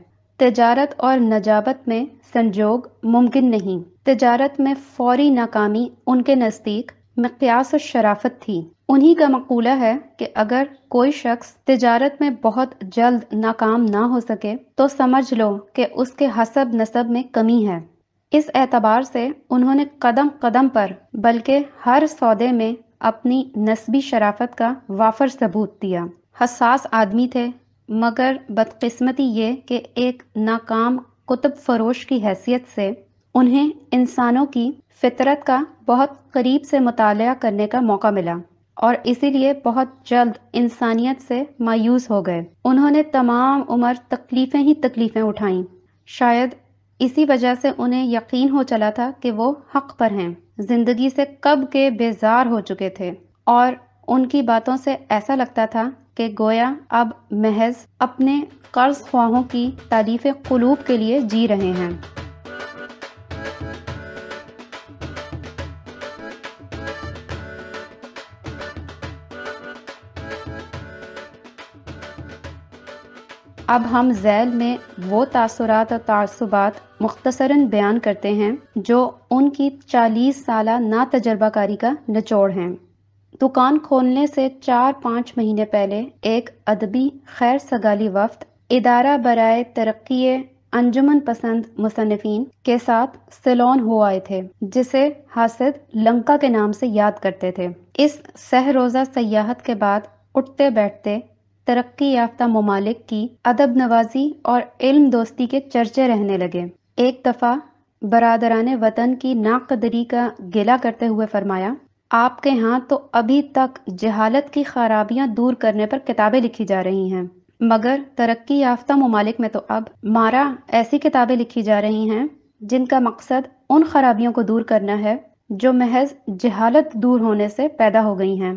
तजारत और नजाबत में संजोग मुमकिन नहीं तजारत में फौरी नाकामी उनके नज़दीक मक़यास शराफत थी उन्हीं का मकूला है कि अगर कोई शख्स तिजारत में बहुत जल्द नाकाम ना हो सके तो समझ लो कि उसके हसब नसब में कमी है इस एतबार से उन्होंने कदम कदम पर बल्कि हर सौदे में अपनी नस्बी शराफत का वाफर सबूत दिया हसास आदमी थे मगर बदकिस्मती ये कि एक नाकाम कुतुब फरोश की हैसियत से उन्हें इंसानों की फितरत का बहुत करीब से मुताल करने का मौका मिला और इसीलिए बहुत जल्द इंसानियत से मायूस हो गए उन्होंने तमाम उम्र तकलीफ़ें ही तकलीफ़ें उठाई शायद इसी वजह से उन्हें यकीन हो चला था कि वो हक पर हैं जिंदगी से कब के बेजार हो चुके थे और उनकी बातों से ऐसा लगता था कि गोया अब महज अपने कर्ज ख्वाहों की तारीफ कलूब के लिए जी रहे हैं अब हम जैल में वो तासरात और तसबात मुख्तसरा बयान करते हैं जो उनकी चालीस साल ना तजर्बाकारी का निचोड़ हैं दुकान खोलने से चार पाँच महीने पहले एक अदबी खैर सगाली वफ्त इदारा बरए तरक्की अंजुमन पसंद मुसनफिन के साथ सिलोन हो आए थे जिसे हासिद लंका के नाम से याद करते थे इस सह रोज़ा सयाहत के बाद उठते बैठते तरक्की याफ्ता ममालिक की अदब नवाजी और इल्म दोस्ती के चर्चे रहने लगे एक दफ़ा बरदरान वतन की नाकदरी का गिला करते हुए फरमाया आपके यहाँ तो अभी तक जहालत की खराबियां दूर करने पर किताबें लिखी जा रही हैं मगर तरक्की याफ्ता ममालिक में तो अब मारा ऐसी किताबें लिखी जा रही हैं जिनका मकसद उन खराबियों को दूर करना है जो महज जहालत दूर होने से पैदा हो गई हैं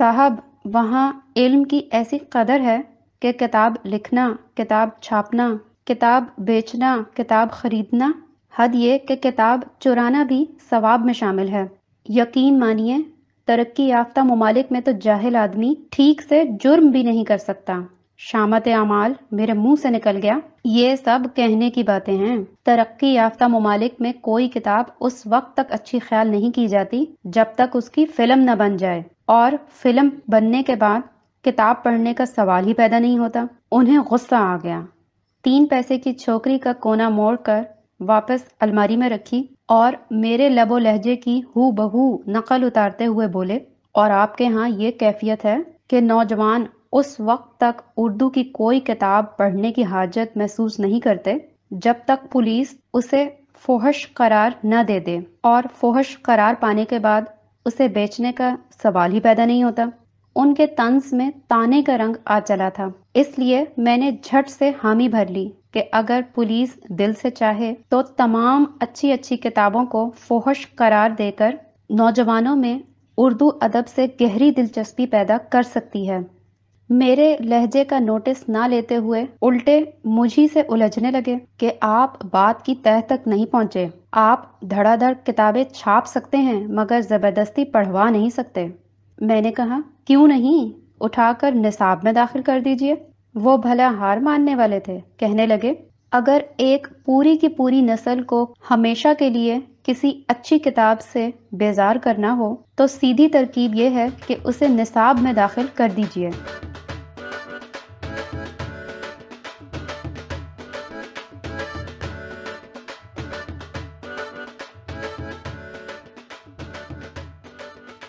साहब वहाँ इल्म की ऐसी कदर है कि किताब लिखना किताब छापना किताब बेचना किताब खरीदना हद ये कि किताब चुराना भी सवाब में शामिल है यकीन मानिए तरक्की याफ्ता ममालिक में तो जाहिल आदमी ठीक से जुर्म भी नहीं कर सकता शामत अमाल मेरे मुंह से निकल गया ये सब कहने की बातें हैं तरक्की याफ्ता ममालिक में कोई किताब उस वक्त तक अच्छी ख्याल नहीं की जाती जब तक उसकी फिल्म न बन जाए और फिल्म बनने के बाद किताब पढ़ने का सवाल ही पैदा नहीं होता उन्हें गुस्सा आ गया तीन पैसे की छोकरी का कोना मोड़ कर वापस अलमारी में रखी और मेरे लबो लहजे की हु बहू नकल उतारते हुए बोले और आपके यहाँ ये कैफियत है कि नौजवान उस वक्त तक उर्दू की कोई किताब पढ़ने की हाजत महसूस नहीं करते जब तक पुलिस उसे फोहश करार न दे दे और फोहश करार पाने के बाद उसे बेचने का सवाल ही पैदा नहीं होता उनके तंज में ताने का रंग आ चला था इसलिए मैंने झट से हामी भर ली कि अगर पुलिस दिल से चाहे तो तमाम अच्छी अच्छी किताबों को फोहश करार देकर नौजवानों में उर्दू अदब से गहरी दिलचस्पी पैदा कर सकती है मेरे लहजे का नोटिस ना लेते हुए उल्टे मुझी से उलझने लगे कि आप बात की तह तक नहीं पहुंचे आप धड़ाधड़ किताबें छाप सकते हैं मगर जबरदस्ती पढ़वा नहीं सकते मैंने कहा क्यों नहीं उठाकर निसाब में दाखिल कर दीजिए वो भला हार मानने वाले थे कहने लगे अगर एक पूरी की पूरी नस्ल को हमेशा के लिए किसी अच्छी किताब से बेजार करना हो तो सीधी तरकीब यह है कि उसे निसाब में दाखिल कर दीजिए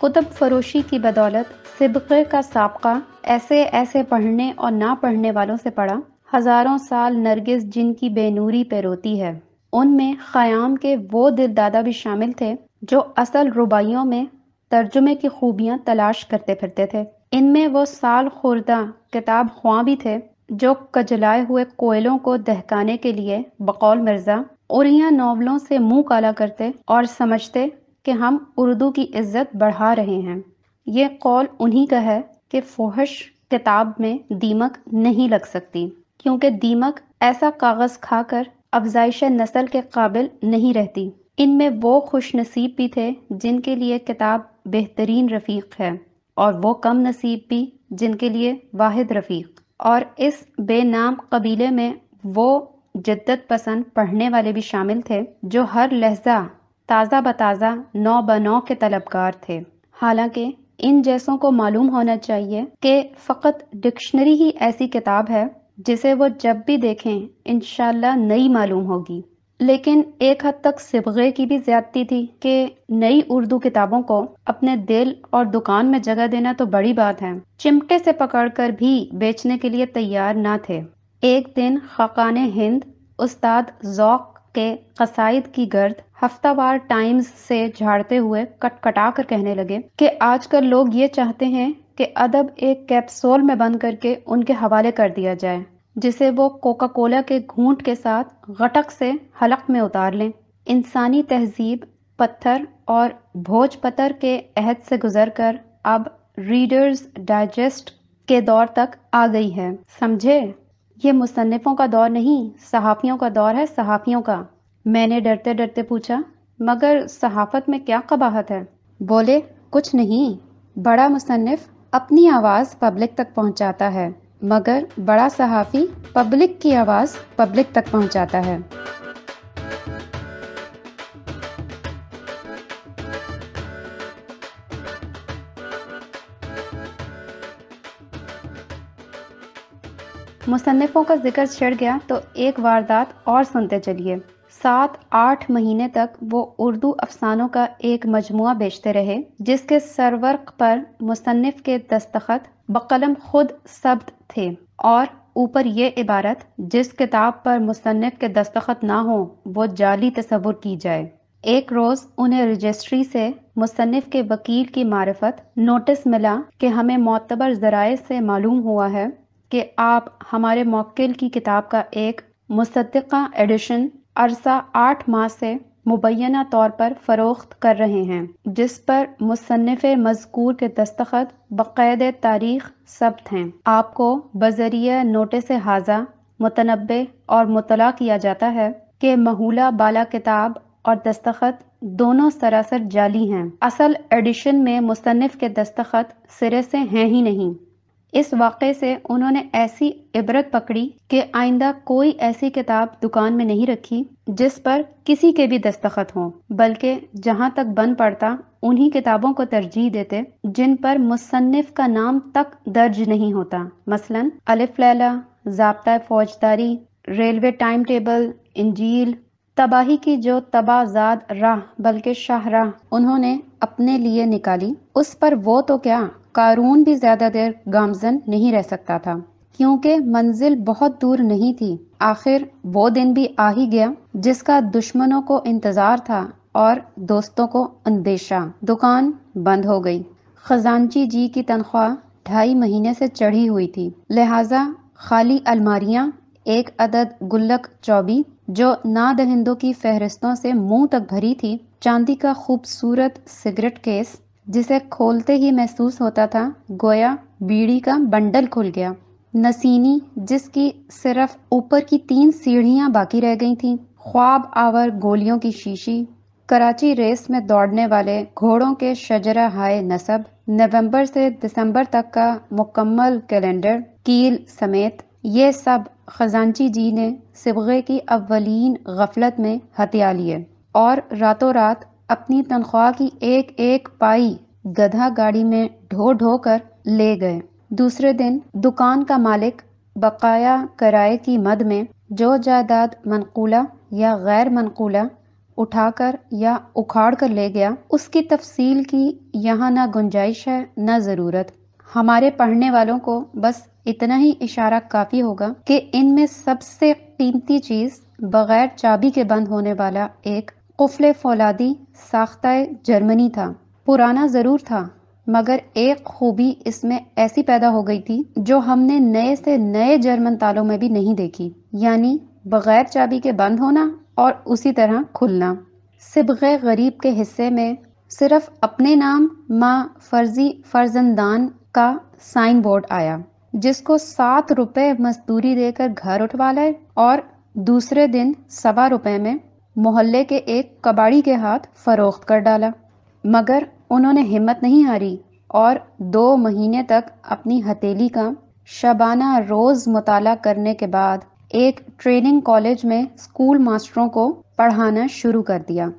कुतुब फरोशी की बदौलत सिबक़े का सबका ऐसे ऐसे पढ़ने और ना पढ़ने वालों से पढ़ा हज़ारों साल नरगिस जिनकी बेनूरी पे रोती है उनमें ख़याम के वो दिल दादा भी शामिल थे जो असल रुबाइयों में तर्जुमे की खूबियाँ तलाश करते फिरते थे इनमें वो साल खुर्दा किताब ख्वा भी थे जो कजलाए हुए कोयलों को दहकाने के लिए बकौल मिर्ज़ा उरिया नावलों से मुंह काला करते और समझते कि हम उर्दू की इज्जत बढ़ा रहे हैं ये कौल उन्हीं का है कि फोहश किताब में दीमक नहीं लग सकती क्योंकि दीमक ऐसा कागज़ खाकर अफजाइश नस्ल के काबिल नहीं रहती इनमें वो खुश नसीब भी थे जिनके लिए किताब बेहतरीन रफ़ीक है और वो कम नसीब भी जिनके लिए वाहिद रफ़ीक और इस बेनाम कबीले में वो जिद्दत पसंद पढ़ने वाले भी शामिल थे जो हर लहजा ताज़ा बताज़ा नौ ब नौ के तलबगार थे हालांकि इन जैसों को मालूम होना चाहिए कि फ़कत डिक्शनरी ही ऐसी किताब है जिसे वो जब भी देखें इन नई मालूम होगी लेकिन एक हद तक सिबगे की भी ज्यादती थी कि नई उर्दू किताबों को अपने दिल और दुकान में जगह देना तो बड़ी बात है चिमटे से पकड़कर भी बेचने के लिए तैयार ना थे एक दिन खकान हिंद उस्ताद जौक के कसाइद की गर्द हफ्तावार टाइम्स से झाड़ते हुए कटकटा कर कहने लगे कि आजकल लोग ये चाहते हैं कि अदब एक कैप्सूल में बंद करके उनके हवाले कर दिया जाए जिसे वो कोका कोला के घूंट के साथ गटक से हलक में उतार लें इंसानी तहजीब पत्थर और भोज पत्थर के अहद से गुजर कर अब रीडर्स डाइजेस्ट के दौर तक आ गई है समझे ये मुसनफ़ों का दौर नहीं सहाफ़ियों का दौर है सहाफ़ियों का मैंने डरते डरते पूछा मगर सहाफत में क्या कबाहत है बोले कुछ नहीं बड़ा मुसनफ़ अपनी आवाज़ पब्लिक तक पहुंचाता है मगर बड़ा सहाफ़ी पब्लिक की आवाज़ पब्लिक तक पहुंचाता है मुसनफ़ों का जिक्र छिड़ गया तो एक वारदात और सुनते चलिए सात आठ महीने तक वो उर्दू अफसानों का एक मजमु बेचते रहे जिसके सरवर्क पर मुसनफ़ के दस्तखत बकलम खुद सब्त थे और ऊपर ये इबारत जिस किताब पर मुसनफ़ के दस्तखत ना हो वो जाली तस्वुर की जाए एक रोज़ उन्हें रजिस्ट्री से मुसनफ़ के वकील की मार्फत नोटिस मिला कि हमें मोतबर जराये से मालूम हुआ है कि आप हमारे मौकिल की किताब का एक मुसदा एडिशन अरसा आठ माह से मुबैना तौर पर फरोख्त कर रहे हैं जिस पर मुसनफ़ मजकूर के दस्तखत बक़ैद तारीख सब्त हैं आपको बजरिया नोटिस हाजा मुतनबे और मुतला किया जाता है कि महूला बाला किताब और दस्तखत दोनों सरासर जाली हैं असल एडिशन में मुसनफ़ के दस्तखत सिरे से हैं ही नहीं इस वाक़े से उन्होंने ऐसी इबरत पकड़ी कि आइंदा कोई ऐसी किताब दुकान में नहीं रखी जिस पर किसी के भी दस्तखत हों बल्कि जहाँ तक बन पड़ता उन्हीं किताबों को तरजीह देते जिन पर मुसन्फ का नाम तक दर्ज नहीं होता मसलन अलिफ लैला जबता फौजदारी रेलवे टाइम टेबल इंजील तबाही की जो तबाजाद राह बल्कि शाहराह उन्होंने अपने लिए निकाली उस पर वो तो क्या कारून भी ज्यादा देर गामजन नहीं रह सकता था क्योंकि मंजिल बहुत दूर नहीं थी आखिर वो दिन भी आ ही गया जिसका दुश्मनों को इंतजार था और दोस्तों को अंदेशा दुकान बंद हो गई खजानची जी की तनख्वाह ढाई महीने से चढ़ी हुई थी लिहाजा खाली अलमारियां एक अदद गुल्लक चौबी जो ना दहिंदों की फहरिस्तों से मुंह तक भरी थी चांदी का खूबसूरत सिगरेट केस जिसे खोलते ही महसूस होता था गोया बीड़ी का बंडल खुल गया नसीनी जिसकी सिर्फ ऊपर की तीन सीढ़ियां बाकी रह गई थीं, ख्वाब आवर गोलियों की शीशी कराची रेस में दौड़ने वाले घोड़ों के शजरा हाय नसब नवंबर से दिसंबर तक का मुकम्मल कैलेंडर कील समेत ये सब खजांची जी ने सिबगे की अवलीन गफलत में हथिया लिए और रातों रात अपनी तनख्वाह की एक एक पाई गधा गाड़ी में ढो ढो कर ले गए दूसरे दिन दुकान का मालिक बकाया किराए की मद में जो जायदाद मनकूला या गैर मनकूला उठाकर या उखाड़ कर ले गया उसकी तफसील की यहाँ ना गुंजाइश है ना ज़रूरत हमारे पढ़ने वालों को बस इतना ही इशारा काफ़ी होगा कि इनमें सबसे कीमती चीज़ बग़ैर चाबी के बंद होने वाला एक कुफल फौलादी साख्ता जर्मनी था पुराना ज़रूर था मगर एक खूबी इसमें ऐसी पैदा हो गई थी जो हमने नए से नए जर्मन तालों में भी नहीं देखी यानी बगैर चाबी के बंद होना और उसी तरह खुलना सिबग गरीब के हिस्से में सिर्फ अपने नाम माँ फर्जी फर्जंदान का साइन बोर्ड आया जिसको सात रुपए मजदूरी देकर घर उठवा लाए और दूसरे दिन सवा रुपए में मोहल्ले के एक कबाड़ी के हाथ फरोख्त कर डाला मगर उन्होंने हिम्मत नहीं हारी और दो महीने तक अपनी हथेली का शबाना रोज़ मुताला करने के बाद एक ट्रेनिंग कॉलेज में स्कूल मास्टरों को पढ़ाना शुरू कर दिया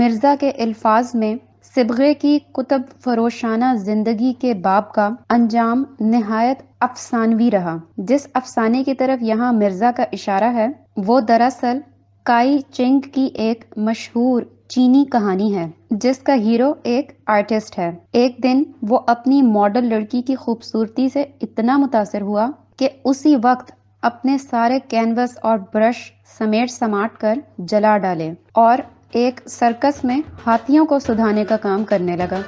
मिर्ज़ा के अल्फाज में सिबगे की कुतब फरोशाना जिंदगी के बाप का अंजाम नहायत अफसानवी रहा जिस अफसाने की तरफ यहाँ मिर्ज़ा का इशारा है वो दरअसल काई चिंग की एक मशहूर चीनी कहानी है जिसका हीरो एक आर्टिस्ट है एक दिन वो अपनी मॉडल लड़की की खूबसूरती से इतना मुतासर हुआ कि उसी वक्त अपने सारे कैनवस और ब्रश समेट समाट कर जला डाले और एक सर्कस में हाथियों को सुधाने का काम करने लगा